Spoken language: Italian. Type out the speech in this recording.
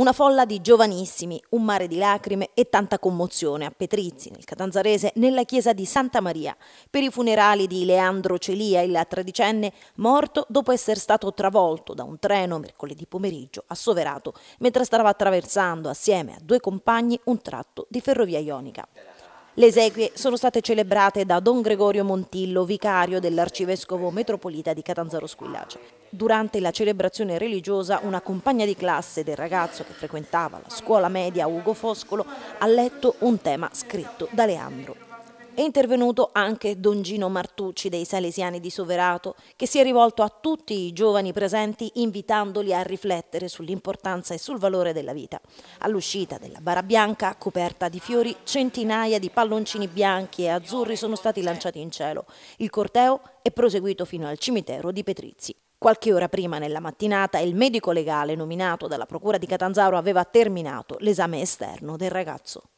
Una folla di giovanissimi, un mare di lacrime e tanta commozione a Petrizzi, nel Catanzarese, nella chiesa di Santa Maria, per i funerali di Leandro Celia, il tredicenne, morto dopo essere stato travolto da un treno mercoledì pomeriggio, assoverato, mentre stava attraversando assieme a due compagni un tratto di ferrovia ionica. Le esequie sono state celebrate da Don Gregorio Montillo, vicario dell'arcivescovo metropolita di Catanzaro Squillace. Durante la celebrazione religiosa una compagna di classe del ragazzo che frequentava la scuola media Ugo Foscolo ha letto un tema scritto da Leandro è intervenuto anche Don Gino Martucci dei Salesiani di Soverato, che si è rivolto a tutti i giovani presenti invitandoli a riflettere sull'importanza e sul valore della vita. All'uscita della bara bianca, coperta di fiori, centinaia di palloncini bianchi e azzurri sono stati lanciati in cielo. Il corteo è proseguito fino al cimitero di Petrizzi. Qualche ora prima nella mattinata il medico legale nominato dalla Procura di Catanzaro aveva terminato l'esame esterno del ragazzo.